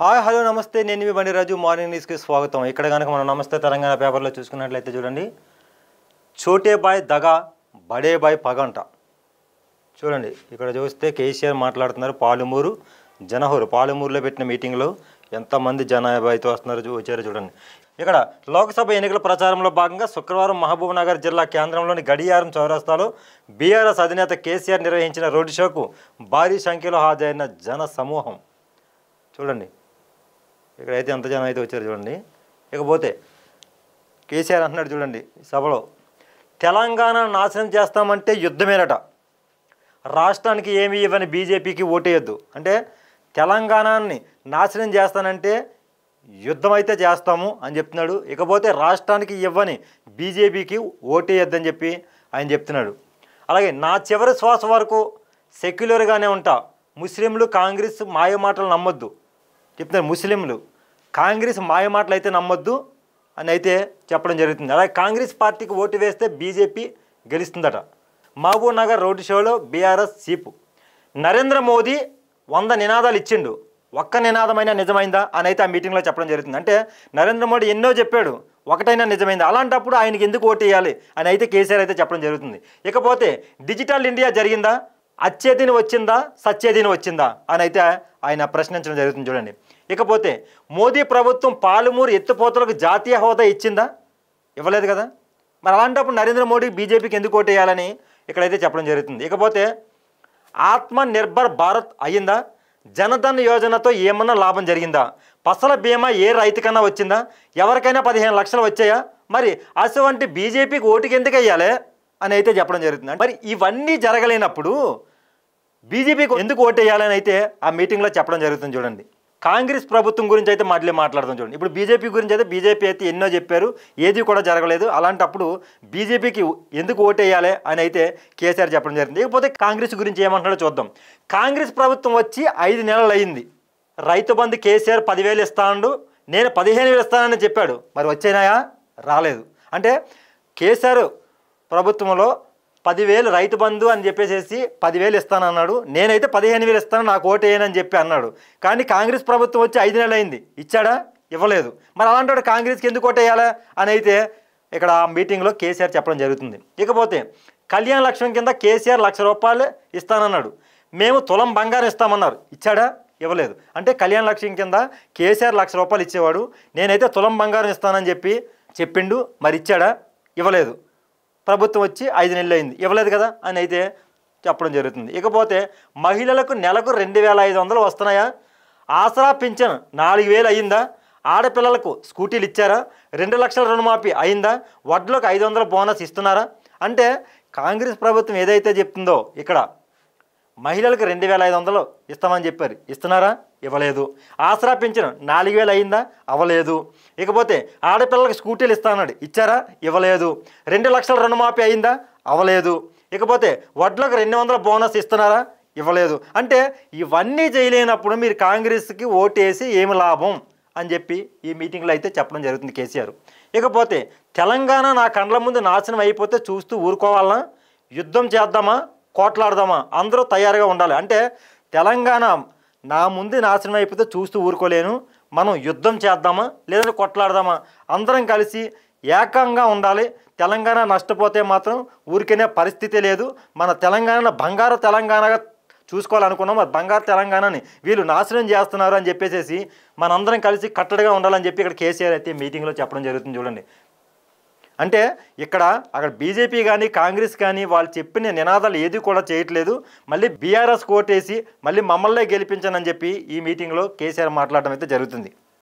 hi hello నమస్తే నేను మీ బండి రాజు మార్నింగ్ న్యూస్కి స్వాగతం ఇక్కడ కనుక మనం నమస్తే తెలంగాణ పేపర్లో చూసుకున్నట్లయితే చూడండి చోటే బాయ్ దగ బడే బాయ్ పగంట చూడండి ఇక్కడ చూస్తే కేసీఆర్ మాట్లాడుతున్నారు పాలమూరు జనహూరు పాలమూరులో పెట్టిన మీటింగ్లో ఎంతమంది జనాభాయితో వస్తున్నారు వచ్చారో చూడండి ఇక్కడ లోక్సభ ఎన్నికల ప్రచారంలో భాగంగా శుక్రవారం మహబూబ్ నగర్ జిల్లా కేంద్రంలోని గడియారం చౌరస్తాలో బీఆర్ఎస్ అధినేత కేసీఆర్ నిర్వహించిన రోడ్ షోకు భారీ సంఖ్యలో హాజరైన జన సమూహం చూడండి ఇక్కడైతే ఎంత జనం అయితే వచ్చారు చూడండి ఇకపోతే కేసీఆర్ అంటున్నాడు చూడండి సభలో తెలంగాణ నాశనం చేస్తామంటే యుద్ధమేనట రాష్ట్రానికి ఏమి ఇవ్వని బీజేపీకి ఓటేయొద్దు అంటే తెలంగాణని నాశనం చేస్తానంటే యుద్ధం అయితే చేస్తాము అని చెప్తున్నాడు ఇకపోతే రాష్ట్రానికి ఇవ్వని బీజేపీకి ఓటేయొద్దని చెప్పి ఆయన చెప్తున్నాడు అలాగే నా చివరి శ్వాస వరకు సెక్యులర్గానే ఉంటా ముస్లింలు కాంగ్రెస్ మాయ మాటలు నమ్మొద్దు చెప్తున్నారు ముస్లింలు కాంగ్రెస్ మాటలు అయితే నమ్మొద్దు అని అయితే చెప్పడం జరుగుతుంది అలాగే కాంగ్రెస్ పార్టీకి ఓటు వేస్తే బీజేపీ గెలుస్తుందట మహబూబ్ నగర్ రోడ్డు షోలో బీఆర్ఎస్ సీపు నరేంద్ర మోదీ వంద నినాదాలు ఇచ్చిండు ఒక్క నినాదమైనా నిజమైందా అని అయితే ఆ మీటింగ్లో చెప్పడం జరుగుతుంది అంటే నరేంద్ర మోడీ ఎన్నో చెప్పాడు ఒకటైనా నిజమైంది అలాంటప్పుడు ఆయనకి ఎందుకు ఓటు వేయాలి అని అయితే కేసీఆర్ అయితే చెప్పడం జరుగుతుంది ఇకపోతే డిజిటల్ ఇండియా జరిగిందా అచ్చేదిని వచ్చిందా సచ్చేదిని వచ్చిందా అని అయితే ఆయన ప్రశ్నించడం జరుగుతుంది చూడండి ఇకపోతే మోదీ ప్రభుత్వం పాలమూరు ఎత్తుపోతలకు జాతీయ హోదా ఇచ్చిందా ఇవ్వలేదు కదా మరి అలాంటప్పుడు నరేంద్ర మోడీ బీజేపీకి ఎందుకు ఓటేయాలని ఇక్కడైతే చెప్పడం జరుగుతుంది ఇకపోతే ఆత్మ నిర్భర్ భారత్ అయ్యిందా జనధన్ యోజనతో ఏమన్నా లాభం జరిగిందా పసల బీమా ఏ రైతుకన్నా వచ్చిందా ఎవరికైనా పదిహేను లక్షలు వచ్చాయా మరి అసలు బీజేపీకి ఓటుకి ఎందుకు వేయాలి అని అయితే చెప్పడం జరుగుతుంది మరి ఇవన్నీ జరగలేనప్పుడు బీజేపీకి ఎందుకు ఓటేయాలని అయితే ఆ మీటింగ్లో చెప్పడం జరుగుతుంది చూడండి కాంగ్రెస్ ప్రభుత్వం గురించి అయితే మళ్ళీ మాట్లాడదాం చూడండి ఇప్పుడు బీజేపీ గురించి అయితే బీజేపీ అయితే ఎన్నో చెప్పారు ఏది కూడా జరగలేదు అలాంటప్పుడు బీజేపీకి ఎందుకు ఓటేయాలి అని అయితే కేసీఆర్ చెప్పడం జరిగింది ఇకపోతే కాంగ్రెస్ గురించి ఏమంటున్నాడో చూద్దాం కాంగ్రెస్ ప్రభుత్వం వచ్చి ఐదు నెలలు అయింది రైతు బంధు కేసీఆర్ పదివేలు ఇస్తాను నేను పదిహేను వేలు ఇస్తానని చెప్పాడు మరి వచ్చేనాయా రాలేదు అంటే కేసీఆర్ ప్రభుత్వంలో పదివేలు రైతు బంధు అని చెప్పేసి పదివేలు ఇస్తాను అన్నాడు నేనైతే పదిహేను వేలు ఇస్తాను నాకు అని చెప్పి అన్నాడు కానీ కాంగ్రెస్ ప్రభుత్వం వచ్చి ఐదు నెలలు అయింది ఇచ్చాడా ఇవ్వలేదు మరి అలాంటి కాంగ్రెస్కి ఎందుకు ఓటేయాలా అని అయితే ఇక్కడ ఆ మీటింగ్లో కేసీఆర్ చెప్పడం జరుగుతుంది ఇకపోతే కళ్యాణ లక్ష్యం కింద కేసీఆర్ లక్ష రూపాయలు ఇస్తానన్నాడు మేము తులం బంగారం ఇస్తామన్నారు ఇచ్చాడా ఇవ్వలేదు అంటే కళ్యాణ లక్ష్యం కింద కేసీఆర్ లక్ష రూపాయలు ఇచ్చేవాడు నేనైతే తులం బంగారం ఇస్తానని చెప్పి చెప్పిండు మరి ఇచ్చాడా ఇవ్వలేదు ప్రభుత్వం వచ్చి ఐదు నెలలు అయింది ఇవ్వలేదు కదా అని అయితే చెప్పడం జరుగుతుంది ఇకపోతే మహిళలకు నెలకు రెండు వేల ఐదు వందలు వస్తున్నాయా ఆసరా పింఛన్ నాలుగు వేలు అయిందా ఆడపిల్లలకు స్కూటీలు ఇచ్చారా రెండు లక్షల రుణమాఫీ అయిందా వడ్లకు ఐదు వందల బోనస్ ఇస్తున్నారా అంటే కాంగ్రెస్ ప్రభుత్వం ఏదైతే చెప్తుందో ఇక్కడ మహిళలకు రెండు వేల ఐదు వందలు ఇస్తామని చెప్పారు ఇస్తున్నారా ఇవ్వలేదు ఆసరా పెంచిన నాలుగు వేలు అయిందా అవ్వలేదు ఇకపోతే ఆడపిల్లలకి స్కూటీలు ఇస్తానన్నాడు ఇచ్చారా ఇవ్వలేదు రెండు లక్షల రుణమాఫీ అయిందా అవ్వలేదు ఇకపోతే వడ్లకు రెండు వందల బోనస్ ఇస్తున్నారా ఇవ్వలేదు అంటే ఇవన్నీ చేయలేనప్పుడు మీరు కాంగ్రెస్కి ఓటేసి ఏమి లాభం అని చెప్పి ఈ మీటింగ్లో అయితే చెప్పడం జరుగుతుంది కేసీఆర్ ఇకపోతే తెలంగాణ నా కండ్ల ముందు నాశనం అయిపోతే చూస్తూ ఊరుకోవాలనా యుద్ధం చేద్దామా కోట్లాడదామా అందరూ తయారుగా ఉండాలి అంటే తెలంగాణ నా ముందు నాశనం అయిపోతే చూస్తూ ఊరుకోలేను మనం యుద్ధం చేద్దామా లేదంటే కొట్లాడదామా అందరం కలిసి ఏకంగా ఉండాలి తెలంగాణ నష్టపోతే మాత్రం ఊరికనే పరిస్థితి లేదు మన తెలంగాణ బంగారు తెలంగాణగా చూసుకోవాలనుకున్నాం అది బంగారు తెలంగాణని వీళ్ళు నాశనం చేస్తున్నారు అని చెప్పేసి మనందరం కలిసి కట్టడిగా ఉండాలని చెప్పి ఇక్కడ కేసీఆర్ అయితే మీటింగ్లో చెప్పడం జరుగుతుంది చూడండి అంటే ఇక్కడ అక్కడ బీజేపీ కానీ కాంగ్రెస్ కానీ వాళ్ళు చెప్పిన నినాదాలు ఏది కూడా చేయట్లేదు మళ్ళీ బీఆర్ఎస్ కోటేసి మళ్ళీ మమ్మల్నే గెలిపించనని చెప్పి ఈ మీటింగ్లో కేసీఆర్ మాట్లాడడం అయితే జరుగుతుంది